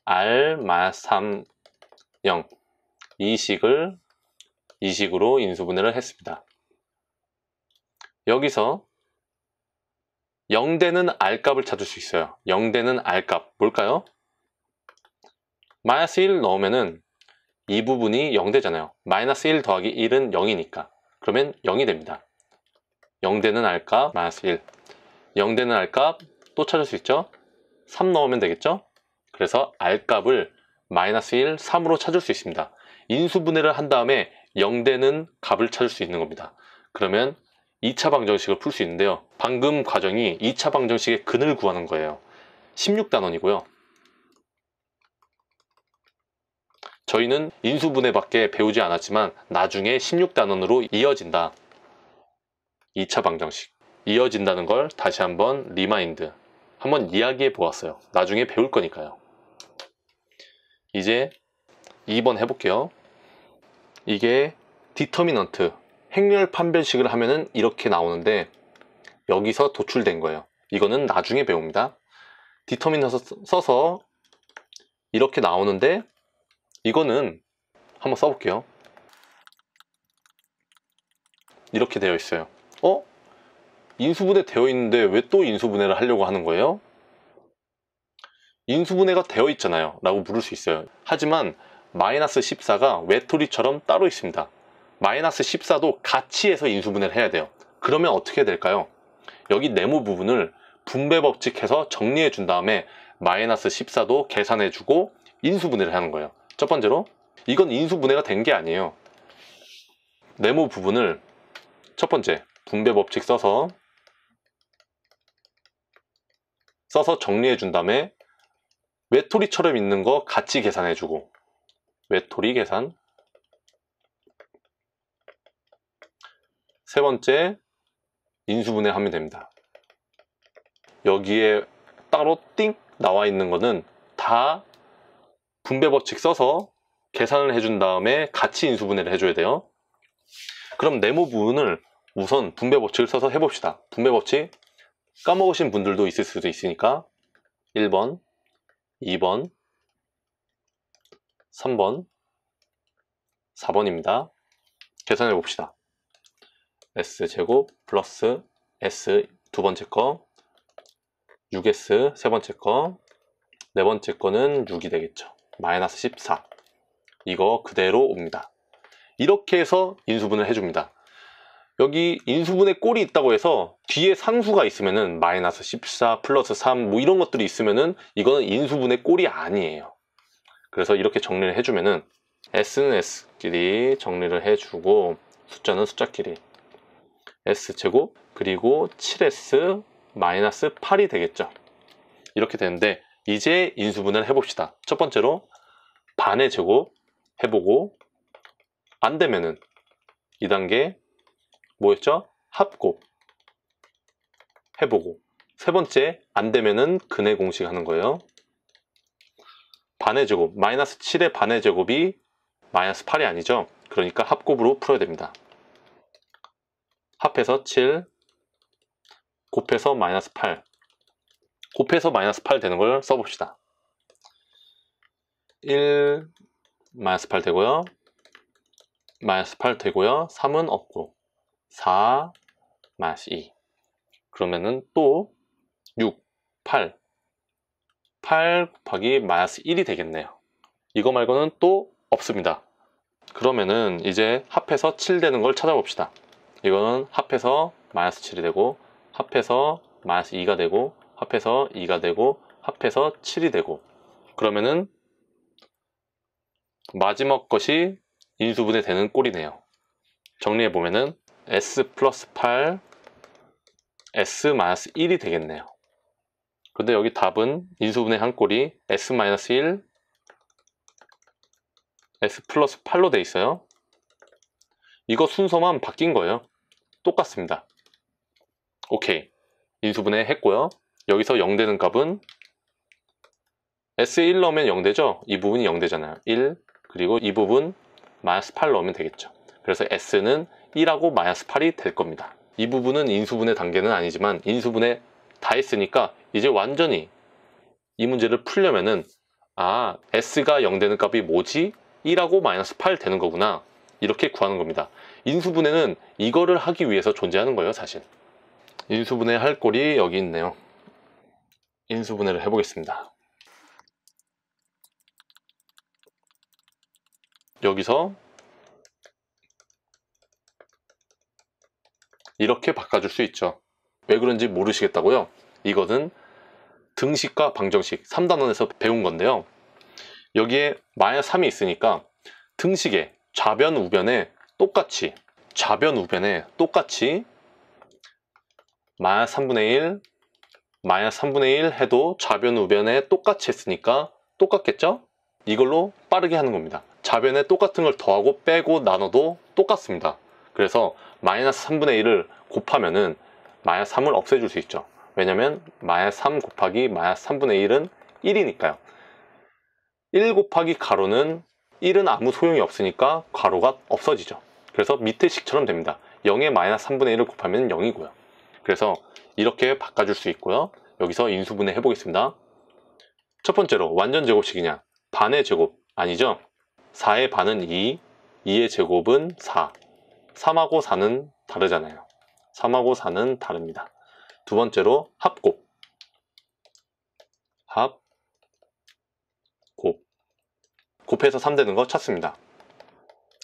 A: R 마이너스 3, 0. 이 식을 이 식으로 인수분해를 했습니다. 여기서 0대는 알값을 찾을 수 있어요. 0대는 알값 뭘까요? 마이너스 1 넣으면은 이 부분이 0대잖아요. 마이너스 1 더하기 1은 0이니까. 그러면 0이 됩니다. 0대는 알값 마이너스 1. 0대는 알값또 찾을 수 있죠? 3 넣으면 되겠죠? 그래서 알값을 마이너스 1, 3으로 찾을 수 있습니다. 인수분해를 한 다음에 0대는 값을 찾을 수 있는 겁니다. 그러면 2차 방정식을 풀 수 있는데요. 방금 과정이 2차 방정식의 근을 구하는 거예요. 16단원이고요. 저희는 인수분해밖에 배우지 않았지만 나중에 16단원으로 이어진다. 2차 방정식. 이어진다는 걸 다시 한번 리마인드. 한번 이야기해 보았어요. 나중에 배울 거니까요. 이제 2번 해볼게요. 이게 디터미넌트 행렬 판별식을 하면은 이렇게 나오는데 여기서 도출된 거예요. 이거는 나중에 배웁니다. 디터미너 써서 이렇게 나오는데 이거는 한번 써볼게요. 이렇게 되어 있어요. 어? 인수분해 되어 있는데 왜 또 인수분해를 하려고 하는 거예요? 인수분해가 되어 있잖아요 라고 물을 수 있어요 하지만 마이너스 14가 외톨이처럼 따로 있습니다 마이너스 14도 같이 해서 인수분해를 해야 돼요. 그러면 어떻게 될까요? 여기 네모 부분을 분배법칙해서 정리해 준 다음에 마이너스 14도 계산해 주고 인수분해를 하는 거예요. 첫 번째로 이건 인수분해가 된 게 아니에요. 네모 부분을 첫 번째 분배법칙 써서 써서 정리해 준 다음에 외톨이처럼 있는 거 같이 계산해 주고 외톨이 계산 세 번째 인수분해 하면 됩니다 여기에 따로 띵 나와 있는 거는 다 분배 법칙 써서 계산을 해준 다음에 같이 인수분해를 해줘야 돼요 그럼 네모 부분을 우선 분배 법칙을 써서 해봅시다 분배 법칙 까먹으신 분들도 있을 수도 있으니까 1번 2번 3번 4번입니다 계산해 봅시다 s제곱 플러스 s 두 번째 거 6s 세 번째 거 네 번째 거는 6이 되겠죠. 마이너스 14 이거 그대로 옵니다. 이렇게 해서 인수분을 해줍니다. 여기 인수분의 꼴이 있다고 해서 뒤에 상수가 있으면은 마이너스 14 플러스 3 뭐 이런 것들이 있으면은 이거는 인수분의 꼴이 아니에요. 그래서 이렇게 정리를 해주면은 S는 S끼리 정리를 해주고 숫자는 숫자끼리 s제곱 그리고 7s 8이 되겠죠. 이렇게 되는데 이제 인수분해 해봅시다. 첫 번째로 반의 제곱 해보고 안 되면은 2단계 뭐였죠? 합곱 해보고 세 번째 안 되면은 근의 공식 하는 거예요. 반의 제곱 마이너스 7의 반의 제곱이 마이너스 8이 아니죠. 그러니까 합곱으로 풀어야 됩니다. 합해서 7 곱해서 마이너스 8 곱해서 마이너스 8 되는 걸 써봅시다 1 마이너스 8 되고요 마이너스 8 되고요 3은 없고 4 마이너스 2 그러면은 또 6, 8 8 곱하기 마이너스 1이 되겠네요 이거 말고는 또 없습니다 그러면은 이제 합해서 7 되는 걸 찾아봅시다 이거는 합해서 마이너스 7이 되고 합해서 마이너스 2가 되고 합해서 2가 되고 합해서 7이 되고 그러면은 마지막 것이 인수분해 되는 꼴이네요. 정리해 보면은 s 플러스 8 s 마이너스 1이 되겠네요. 근데 여기 답은 인수분해 한 꼴이 s 마이너스 1 s 플러스 8로 돼 있어요. 이거 순서만 바뀐 거예요. 똑같습니다. 오케이. 인수분해 했고요. 여기서 0되는 값은 S1 넣으면 0되죠? 이 부분이 0되잖아요. 1 그리고 이 부분 마이너스 8 넣으면 되겠죠. 그래서 S는 1하고 마이너스 8이 될 겁니다. 이 부분은 인수분해 단계는 아니지만 인수분해 다 했으니까 이제 완전히 이 문제를 풀려면은 아 S가 0되는 값이 뭐지? 1하고 마이너스 8 되는 거구나 이렇게 구하는 겁니다. 인수분해는 이거를 하기 위해서 존재하는 거예요, 사실. 인수분해 할 꼴이 여기 있네요. 인수분해를 해보겠습니다. 여기서 이렇게 바꿔줄 수 있죠. 왜 그런지 모르시겠다고요? 이거는 등식과 방정식 3단원에서 배운 건데요. 여기에 마야 3이 있으니까 등식에 좌변 우변에 똑같이 좌변 우변에 똑같이 마이너스 3분의 1 마이너스 3분의 1 해도 좌변 우변에 똑같이 했으니까 똑같겠죠? 이걸로 빠르게 하는 겁니다 좌변에 똑같은 걸 더하고 빼고 나눠도 똑같습니다 그래서 마이너스 3분의 1을 곱하면은 마이너스 3을 없애줄 수 있죠 왜냐면 마이너스 3 곱하기 마이너스 3분의 1은 1이니까요 1 곱하기 가로는 1은 아무 소용이 없으니까 괄호가 없어지죠. 그래서 밑에 식처럼 됩니다. 0에 마이너스 3분의 1을 곱하면 0이고요. 그래서 이렇게 바꿔줄 수 있고요. 여기서 인수분해 해보겠습니다. 첫 번째로 완전 제곱식이냐? 반의 제곱 아니죠? 4의 반은 2, 2의 제곱은 4, 3하고 4는 다르잖아요. 3하고 4는 다릅니다. 두 번째로 합곱. 합, 곱해서 3 되는 거 찾습니다.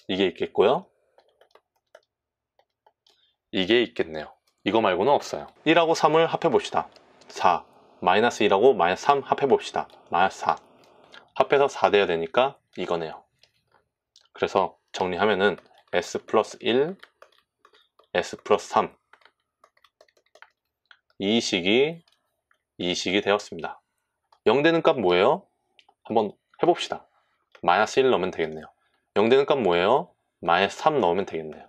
A: 이게 있겠고요. 이게 있겠네요. 이거 말고는 없어요. 1하고 3을 합해봅시다. 4, 마이너스 1하고 마이너스 3 합해봅시다. 마이너스 4. 합해서 4 돼야 되니까 이거네요. 그래서 정리하면은 s 플러스 1, s 플러스 3. 이 식이 이 식이 되었습니다. 0 되는 값 뭐예요? 한번 해봅시다. 마이너스 1 넣으면 되겠네요. 0 되는 값 뭐예요? 마이너스 3 넣으면 되겠네요.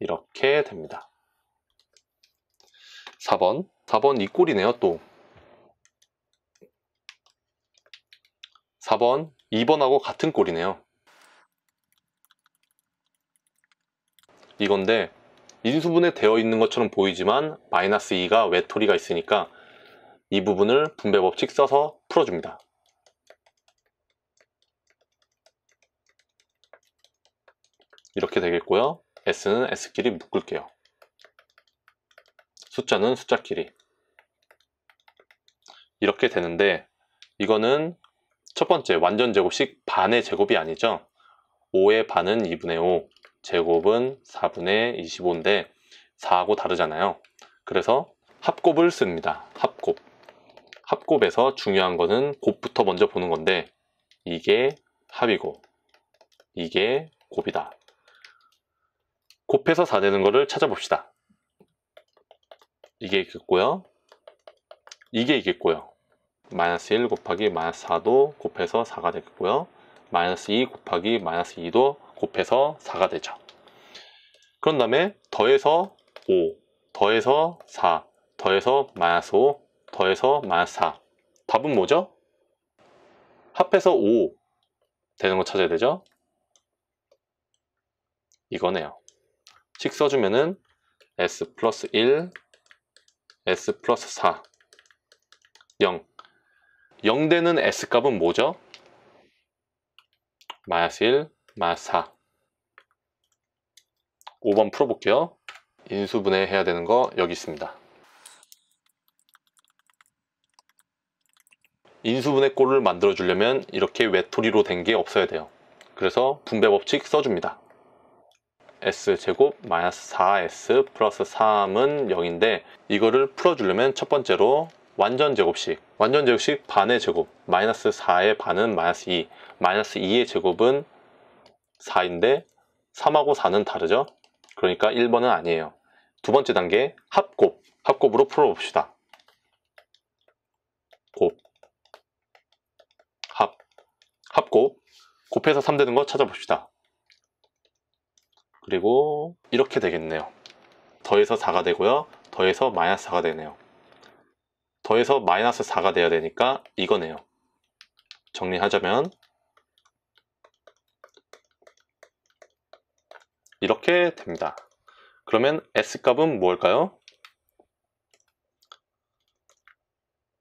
A: 이렇게 됩니다. 4번 4번 이 꼴이네요 또 4번 2번하고 같은 꼴이네요 이건데 인수분해 되어 있는 것처럼 보이지만 마이너스 2가 외톨이가 있으니까 이 부분을 분배법칙 써서 풀어줍니다 이렇게 되겠고요. S는 S끼리 묶을게요. 숫자는 숫자끼리. 이렇게 되는데 이거는 첫 번째 완전 제곱식 반의 제곱이 아니죠. 5의 반은 2분의 5, 제곱은 4분의 25인데 4하고 다르잖아요. 그래서 합곱을 씁니다. 합곱. 합곱에서 중요한 거는 곱부터 먼저 보는 건데 이게 합이고 이게 곱이다. 곱해서 4 되는 거를 찾아봅시다. 이게 있겠고요. 이게 있겠고요. 마이너스 1 곱하기 마이너스 4도 곱해서 4가 되겠고요. 마이너스 2 곱하기 마이너스 2도 곱해서 4가 되죠. 그런 다음에 더해서 5, 더해서 4, 더해서 마이너스 5, 더해서 마이너스 4. 답은 뭐죠? 합해서 5 되는 거 찾아야 되죠? 이거네요. 씩 써주면은 s 플러스 1, s 플러스 4, 0. 0 되는 s 값은 뭐죠? 마이너스 1, 마이너스 4. 5번 풀어볼게요. 인수분해 해야 되는 거 여기 있습니다. 인수분해 꼴을 만들어 주려면 이렇게 외톨이로 된 게 없어야 돼요. 그래서 분배 법칙 써줍니다. s제곱 마이너스 4s 플러스 3은 0인데 이거를 풀어주려면 첫 번째로 완전 제곱식 완전 제곱식 반의 제곱 마이너스 4의 반은 마이너스 2 마이너스 2의 제곱은 4인데 3하고 4는 다르죠 그러니까 1번은 아니에요 두 번째 단계 합곱 합곱으로 풀어봅시다 곱 합, 합곱 곱해서 3 되는 거 찾아봅시다 그리고 이렇게 되겠네요. 더해서 4가 되고요. 더해서 마이너스 4가 되네요. 더해서 마이너스 4가 돼야 되니까 이거네요. 정리하자면 이렇게 됩니다. 그러면 S값은 뭘까요?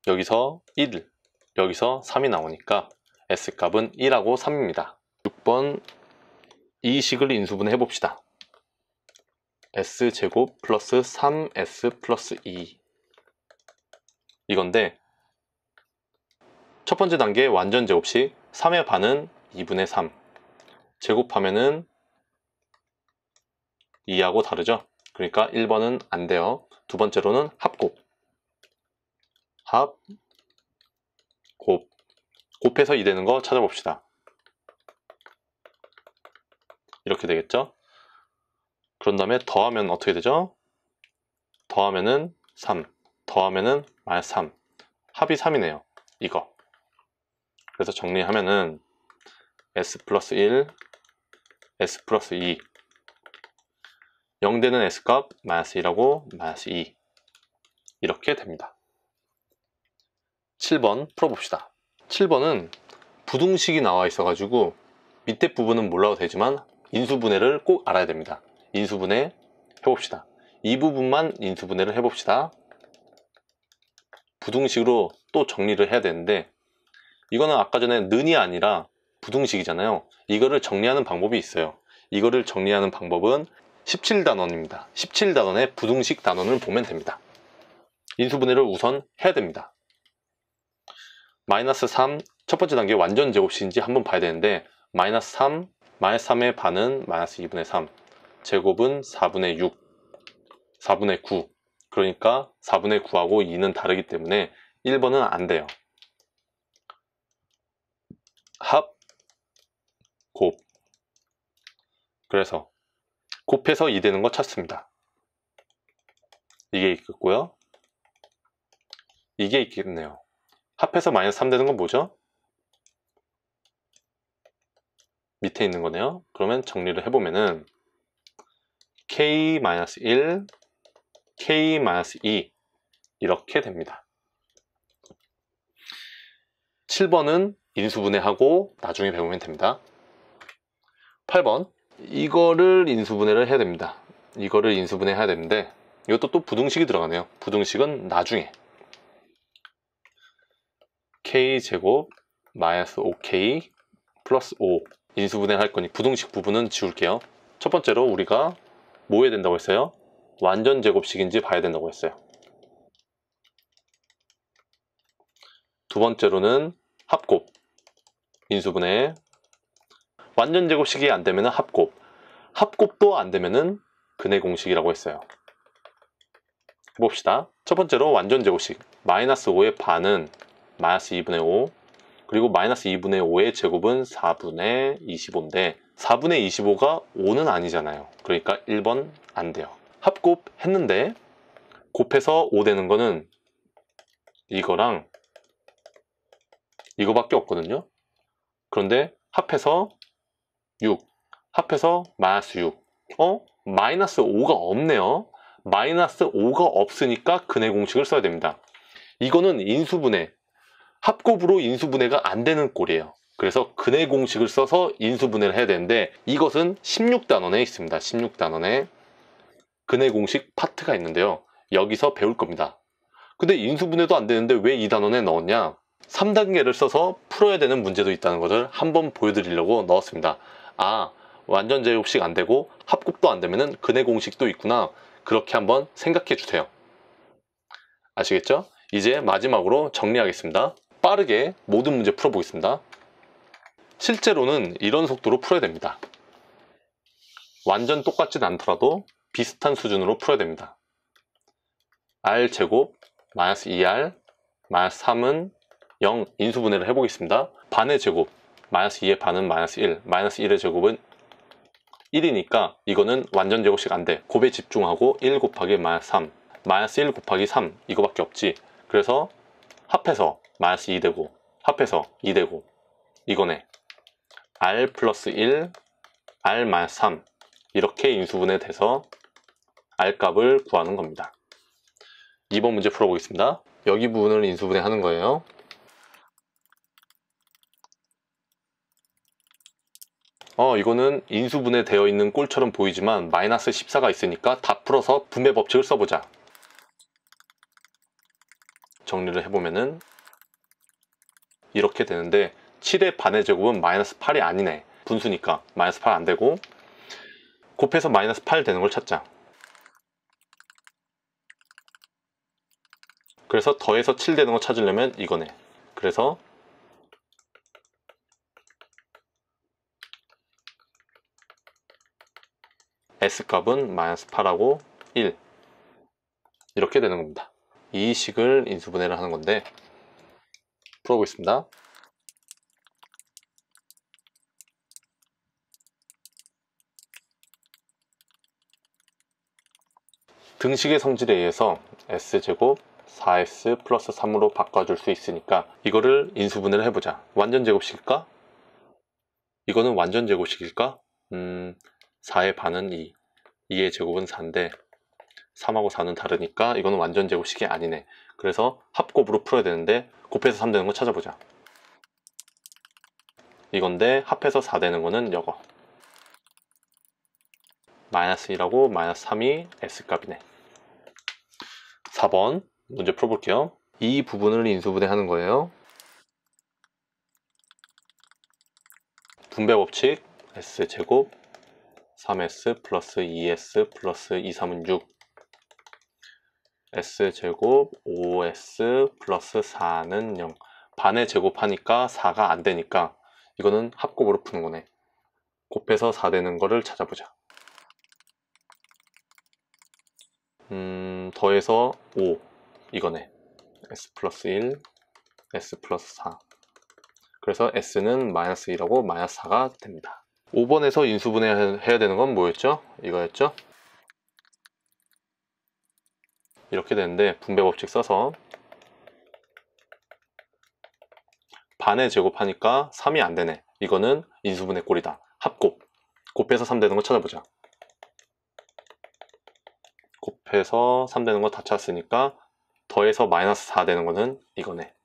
A: 여기서 1, 여기서 3이 나오니까 S값은 1하고 3입니다. 6번 이 식을 인수분해 해봅시다. s제곱 플러스 3s 플러스 2 이건데 첫 번째 단계 완전 제곱식 3의 반은 2분의 3 제곱하면은 2하고 다르죠? 그러니까 1번은 안 돼요. 두 번째로는 합곱 합곱 곱해서 2 되는 거 찾아봅시다. 이렇게 되겠죠? 그런 다음에 더하면 어떻게 되죠? 더하면은 3, 더하면은 마이너스 3, 합이 3이네요. 이거. 그래서 정리하면은 s 플러스 1, s 플러스 2, 0되는 s값 마이너스 1하고 마이너스 2 이렇게 됩니다. 7번 풀어봅시다. 7번은 부등식이 나와 있어가지고 밑에 부분은 몰라도 되지만 인수분해를 꼭 알아야 됩니다. 인수분해 해봅시다. 이 부분만 인수분해를 해봅시다. 부등식으로 또 정리를 해야 되는데 이거는 아까 전에 는이 아니라 부등식이잖아요. 이거를 정리하는 방법이 있어요. 이거를 정리하는 방법은 17단원입니다. 17단원의 부등식 단원을 보면 됩니다. 인수분해를 우선 해야 됩니다. 마이너스 3, 첫 번째 단계 완전 제곱식인지 한번 봐야 되는데 마이너스 3, 마이너스 3의 반은 마이너스 2분의 3 제곱은 4분의 6 4분의 9 그러니까 4분의 9하고 2는 다르기 때문에 1번은 안 돼요 합곱 그래서 곱해서 2 되는 거 찾습니다 이게 있겠고요 이게 있겠네요 합해서 마이너스 3 되는 건 뭐죠? 밑에 있는 거네요. 그러면 정리를 해보면은 k-1, k-2 이렇게 됩니다. 7번은 인수분해하고 나중에 배우면 됩니다. 8번 이거를 인수분해를 해야 됩니다. 이거를 인수분해해야 되는데 이것도 또 부등식이 들어가네요. 부등식은 나중에 k제곱 마이너스 5k 플러스 5 인수분해 할 거니 부등식 부분은 지울게요 첫 번째로 우리가 뭐 해야 된다고 했어요? 완전 제곱식인지 봐야 된다고 했어요 두 번째로는 합곱 인수분해 완전 제곱식이 안 되면 합곱 합곱도 안 되면은 근해 공식이라고 했어요 봅시다 첫 번째로 완전 제곱식 마이너스 5의 반은 마이너스 2분의 5 그리고 마이너스 2분의 5의 제곱은 4분의 25인데 4분의 25가 5는 아니잖아요. 그러니까 1번 안 돼요. 합곱 했는데 곱해서 5 되는 거는 이거랑 이거밖에 없거든요. 그런데 합해서 6, 합해서 마이너스 6. 어? 마이너스 5가 없네요. 마이너스 5가 없으니까 근해 공식을 써야 됩니다. 이거는 인수분해, 합곱으로 인수분해가 안 되는 꼴이에요. 그래서 근해 공식을 써서 인수분해를 해야 되는데 이것은 16단원에 있습니다. 16단원에 근해 공식 파트가 있는데요. 여기서 배울 겁니다. 근데 인수분해도 안 되는데 왜2 단원에 넣었냐? 3단계를 써서 풀어야 되는 문제도 있다는 것을 한번 보여드리려고 넣었습니다. 아, 완전 제곱식 안 되고 합곱도 안 되면 근해 공식도 있구나. 그렇게 한번 생각해 주세요. 아시겠죠? 이제 마지막으로 정리하겠습니다. 빠르게 모든 문제 풀어보겠습니다. 실제로는 이런 속도로 풀어야 됩니다. 완전 똑같진 않더라도 비슷한 수준으로 풀어야 됩니다. r제곱 마이너스 2r e 마이너스 3은 0 인수분해를 해보겠습니다. 반의 제곱 마이너스 2의 반은 마이너스 1 마이너스 1의 제곱은 1이니까 이거는 완전 제곱식 안 돼. 곱에 집중하고 1 곱하기 마이너스 3 마이너스 1 곱하기 3 이거밖에 없지. 그래서 합해서 마이너스 2되고 합해서 2되고 이거네 r 플러스 1 r 마이너스 3 이렇게 인수분해 돼서 r 값을 구하는 겁니다 2번 문제 풀어보겠습니다 여기 부분을 인수분해 하는 거예요 어 이거는 인수분해 되어 있는 꼴처럼 보이지만 마이너스 14가 있으니까 다 풀어서 분배 법칙을 써보자 정리를 해보면은 이렇게 되는데 7의 반의 제곱은 마이너스 8이 아니네 분수니까 마이너스 8 안되고 곱해서 마이너스 8 되는 걸 찾자 그래서 더해서 7 되는 거 찾으려면 이거네 그래서 S값은 마이너스 8하고 1 이렇게 되는 겁니다 이 식을 인수분해를 하는 건데 풀어보겠습니다. 등식의 성질에 의해서 s제곱 4s 플러스 3으로 바꿔줄 수 있으니까 이거를 인수분해를 해보자. 완전제곱식일까? 이거는 완전제곱식일까? 음, 4의 반은 2, 2의 제곱은 4인데 3하고 4는 다르니까 이거는 완전제곱식이 아니네. 그래서 합곱으로 풀어야 되는데 곱해서 3 되는 거 찾아보자 이건데 합해서 4 되는 거는 여거 마이너스 2라고 마이너스 3이 S값이네 4번 문제 풀어볼게요 이 부분을 인수분해하는 거예요 분배 법칙 S제곱 3S 플러스 2S 플러스 2, 3은 6 s제곱 5s 플러스 4는 0 반에 제곱하니까 4가 안 되니까 이거는 합곱으로 푸는 거네 곱해서 4 되는 거를 찾아보자 음 더해서 5 이거네 s 플러스 1 s 플러스 4 그래서 s는 마이너스 1하고 마이너스 4가 됩니다 5번에서 인수분해해야 되는 건 뭐였죠? 이거였죠? 이렇게 되는데 분배 법칙 써서 반에 제곱하니까 3이 안 되네. 이거는 인수분해 꼴이다. 합곱. 곱해서 3 되는 거 찾아보자. 곱해서 3 되는 거 다 찾았으니까 더해서 마이너스 4 되는 거는 이거네.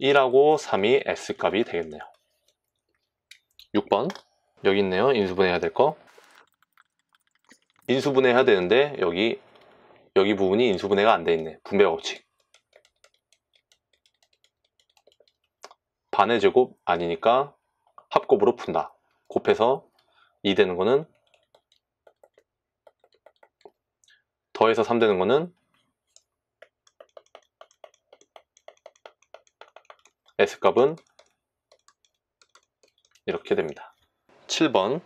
A: 1하고 3이 S값이 되겠네요. 6번 여기 있네요. 인수분해해야 될 거. 인수분해 해야 되는데 여기 여기 부분이 인수분해가 안 돼 있네 분배 법칙 반의 제곱 아니니까 합곱으로 푼다 곱해서 2 되는 거는 더해서 3 되는 거는 S값은 이렇게 됩니다 7번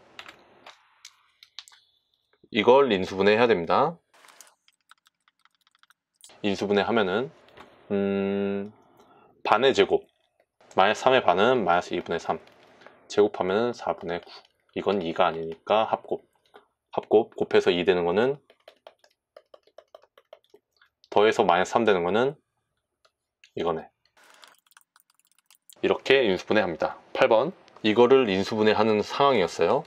A: 이걸 인수분해해야 됩니다. 인수분해 하면은 음, 반의 제곱 마이너스 3의 반은 마이너스 2분의 3 제곱하면 4분의 9 이건 2가 아니니까 합곱 합곱 곱해서 2 되는 거는 더해서 마이너스 3 되는 거는 이거네 이렇게 인수분해합니다 8번 이거를 인수분해하는 상황이었어요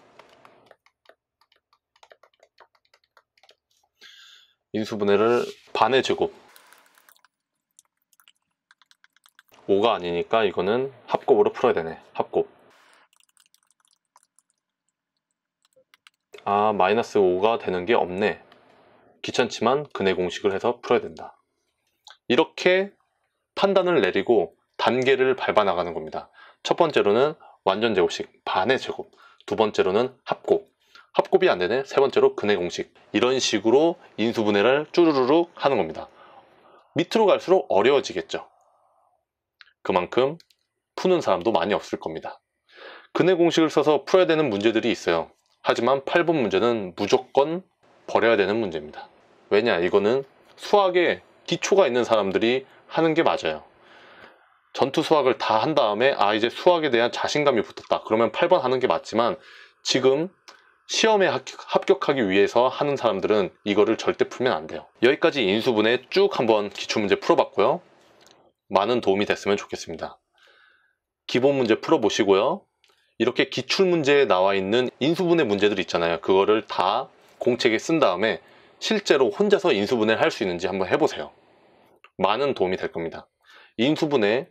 A: 인수분해를 반의 제곱 5가 아니니까 이거는 합곱으로 풀어야 되네 합곱 아 마이너스 5가 되는 게 없네 귀찮지만 근해 공식을 해서 풀어야 된다 이렇게 판단을 내리고 단계를 밟아 나가는 겁니다 첫 번째로는 완전 제곱식 반의 제곱 두 번째로는 합곱 합곱이 안 되네. 세 번째로 근해 공식. 이런 식으로 인수분해를 쭈루루룩 하는 겁니다. 밑으로 갈수록 어려워지겠죠. 그만큼 푸는 사람도 많이 없을 겁니다. 근해 공식을 써서 풀어야 되는 문제들이 있어요. 하지만 8번 문제는 무조건 버려야 되는 문제입니다. 왜냐? 이거는 수학에 기초가 있는 사람들이 하는 게 맞아요. 전투 수학을 다 한 다음에 아 이제 수학에 대한 자신감이 붙었다. 그러면 8번 하는 게 맞지만 지금 시험에 합격하기 위해서 하는 사람들은 이거를 절대 풀면 안 돼요. 여기까지 인수분해 쭉 한번 기출문제 풀어봤고요. 많은 도움이 됐으면 좋겠습니다. 기본 문제 풀어보시고요. 이렇게 기출문제에 나와 있는 인수분해 문제들 있잖아요. 그거를 다 공책에 쓴 다음에 실제로 혼자서 인수분해를 할수 있는지 한번 해보세요. 많은 도움이 될 겁니다. 인수분해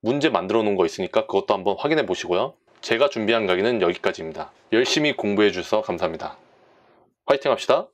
A: 문제 만들어 놓은 거 있으니까 그것도 한번 확인해 보시고요. 제가 준비한 강의는 여기까지입니다. 열심히 공부해 주셔서 감사합니다. 화이팅 합시다.